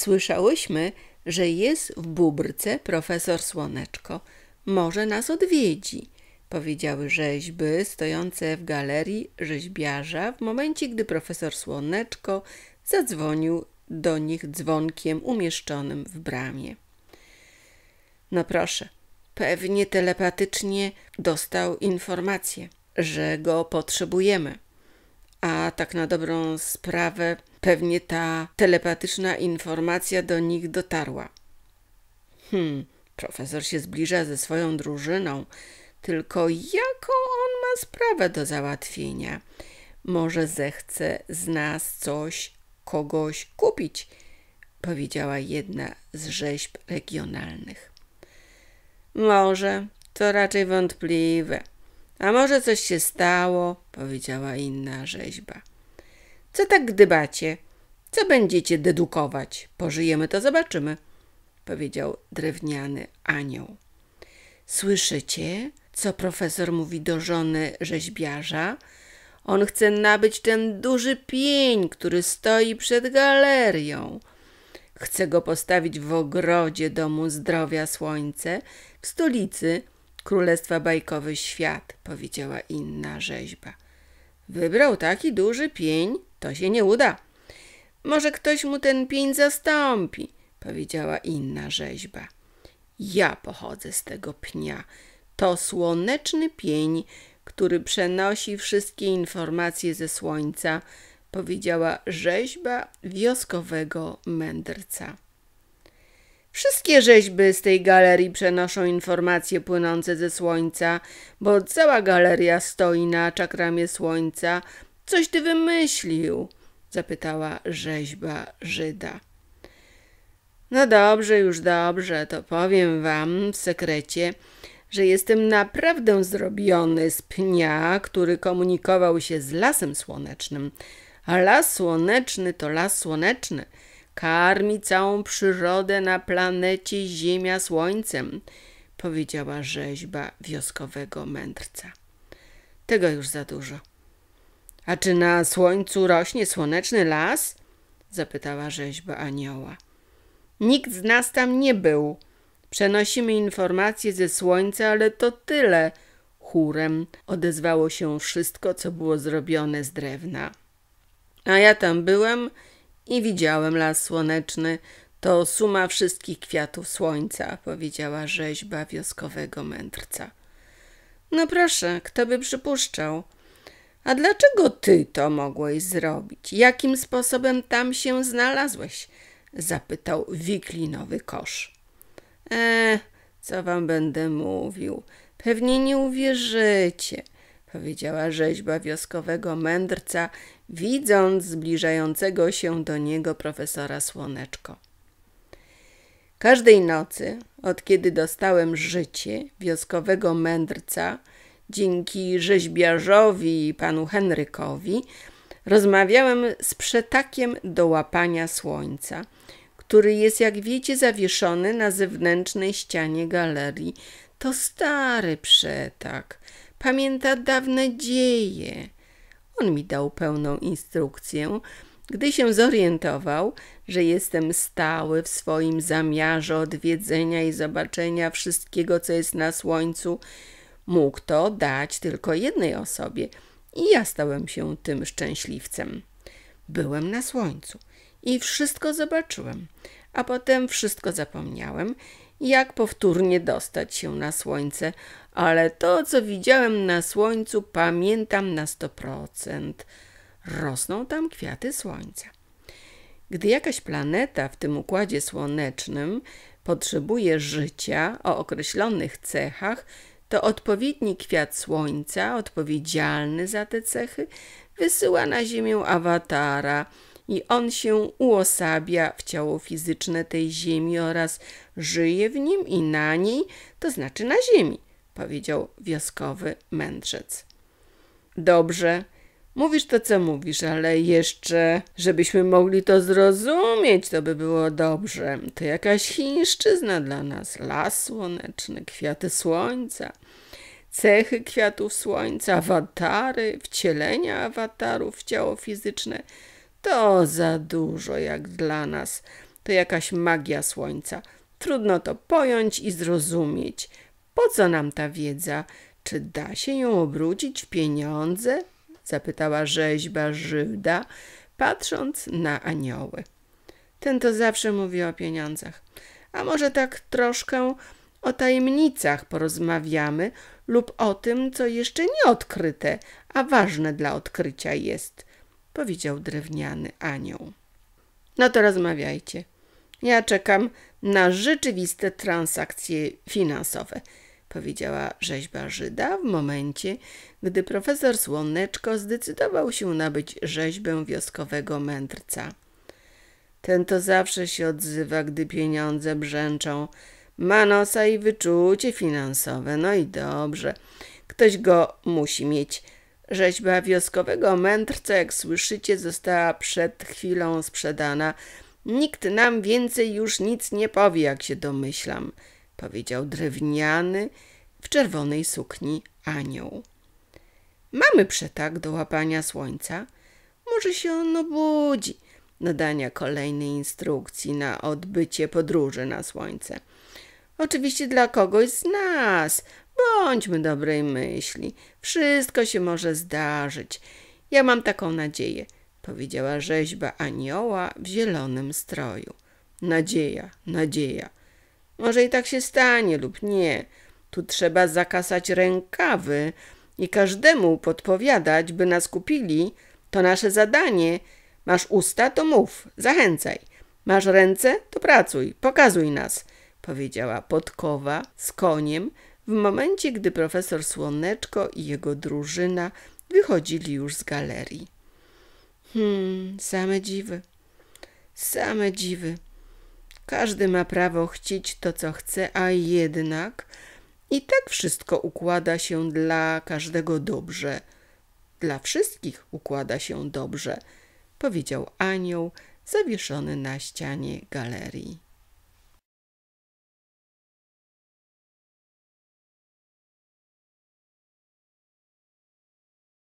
Słyszałyśmy, że jest w Bubrce profesor Słoneczko. Może nas odwiedzi, powiedziały rzeźby stojące w galerii rzeźbiarza w momencie, gdy profesor Słoneczko zadzwonił do nich dzwonkiem umieszczonym w bramie. No proszę, pewnie telepatycznie dostał informację, że go potrzebujemy. A tak na dobrą sprawę Pewnie ta telepatyczna informacja do nich dotarła. Hmm, profesor się zbliża ze swoją drużyną, tylko jaką on ma sprawę do załatwienia? Może zechce z nas coś, kogoś kupić, powiedziała jedna z rzeźb regionalnych. Może, to raczej wątpliwe. A może coś się stało, powiedziała inna rzeźba. Co tak gdybacie? Co będziecie dedukować? Pożyjemy, to zobaczymy, powiedział drewniany anioł. Słyszycie, co profesor mówi do żony rzeźbiarza? On chce nabyć ten duży pień, który stoi przed galerią. Chce go postawić w ogrodzie domu zdrowia słońce, w stolicy Królestwa Bajkowy Świat, powiedziała inna rzeźba. Wybrał taki duży pień? To się nie uda. Może ktoś mu ten pień zastąpi, powiedziała inna rzeźba. Ja pochodzę z tego pnia. To słoneczny pień, który przenosi wszystkie informacje ze słońca, powiedziała rzeźba wioskowego mędrca. Wszystkie rzeźby z tej galerii przenoszą informacje płynące ze słońca, bo cała galeria stoi na czakramie słońca, Coś ty wymyślił? zapytała rzeźba Żyda. No dobrze, już dobrze, to powiem wam w sekrecie, że jestem naprawdę zrobiony z pnia, który komunikował się z lasem słonecznym. A las słoneczny to las słoneczny. Karmi całą przyrodę na planecie Ziemia słońcem, powiedziała rzeźba wioskowego mędrca. Tego już za dużo. A czy na słońcu rośnie słoneczny las? zapytała rzeźba anioła. Nikt z nas tam nie był. Przenosimy informacje ze słońca, ale to tyle. Chórem odezwało się wszystko, co było zrobione z drewna. A ja tam byłem i widziałem las słoneczny. To suma wszystkich kwiatów słońca, powiedziała rzeźba wioskowego mędrca. No proszę, kto by przypuszczał? A dlaczego ty to mogłeś zrobić? Jakim sposobem tam się znalazłeś? Zapytał wiklinowy kosz. E, co wam będę mówił? Pewnie nie uwierzycie, powiedziała rzeźba wioskowego mędrca, widząc zbliżającego się do niego profesora Słoneczko. Każdej nocy, od kiedy dostałem życie wioskowego mędrca, dzięki rzeźbiarzowi i panu Henrykowi, rozmawiałem z przetakiem do łapania słońca, który jest, jak wiecie, zawieszony na zewnętrznej ścianie galerii. To stary przetak, pamięta dawne dzieje. On mi dał pełną instrukcję, gdy się zorientował, że jestem stały w swoim zamiarze odwiedzenia i zobaczenia wszystkiego, co jest na słońcu, Mógł to dać tylko jednej osobie i ja stałem się tym szczęśliwcem. Byłem na słońcu i wszystko zobaczyłem, a potem wszystko zapomniałem, jak powtórnie dostać się na słońce, ale to, co widziałem na słońcu, pamiętam na 100%. Rosną tam kwiaty słońca. Gdy jakaś planeta w tym układzie słonecznym potrzebuje życia o określonych cechach, to odpowiedni kwiat słońca, odpowiedzialny za te cechy, wysyła na ziemię awatara i on się uosabia w ciało fizyczne tej ziemi oraz żyje w nim i na niej, to znaczy na ziemi, powiedział wioskowy mędrzec. Dobrze, Mówisz to, co mówisz, ale jeszcze, żebyśmy mogli to zrozumieć, to by było dobrze. To jakaś chińszczyzna dla nas. Las słoneczny, kwiaty słońca, cechy kwiatów słońca, awatary, wcielenia awatarów w ciało fizyczne. To za dużo jak dla nas. To jakaś magia słońca. Trudno to pojąć i zrozumieć. Po co nam ta wiedza? Czy da się ją obrócić w pieniądze? zapytała rzeźba żylda, patrząc na anioły. Ten to zawsze mówi o pieniądzach. A może tak troszkę o tajemnicach porozmawiamy lub o tym, co jeszcze nie odkryte, a ważne dla odkrycia jest, powiedział drewniany anioł. No to rozmawiajcie. Ja czekam na rzeczywiste transakcje finansowe powiedziała rzeźba Żyda w momencie, gdy profesor Słoneczko zdecydował się nabyć rzeźbę wioskowego mędrca. Ten to zawsze się odzywa, gdy pieniądze brzęczą. Ma nosa i wyczucie finansowe. No i dobrze. Ktoś go musi mieć. Rzeźba wioskowego mędrca, jak słyszycie, została przed chwilą sprzedana. Nikt nam więcej już nic nie powie, jak się domyślam powiedział drewniany w czerwonej sukni anioł. Mamy przetak do łapania słońca. Może się ono budzi nadania kolejnej instrukcji na odbycie podróży na słońce. Oczywiście dla kogoś z nas. Bądźmy dobrej myśli. Wszystko się może zdarzyć. Ja mam taką nadzieję, powiedziała rzeźba anioła w zielonym stroju. Nadzieja, nadzieja. Może i tak się stanie lub nie. Tu trzeba zakasać rękawy i każdemu podpowiadać, by nas kupili. To nasze zadanie. Masz usta, to mów, zachęcaj. Masz ręce, to pracuj, pokazuj nas, powiedziała podkowa z koniem w momencie, gdy profesor Słoneczko i jego drużyna wychodzili już z galerii. Hmm, same dziwy, same dziwy. Każdy ma prawo chcieć to, co chce, a jednak i tak wszystko układa się dla każdego dobrze. Dla wszystkich układa się dobrze, powiedział anioł zawieszony na ścianie galerii.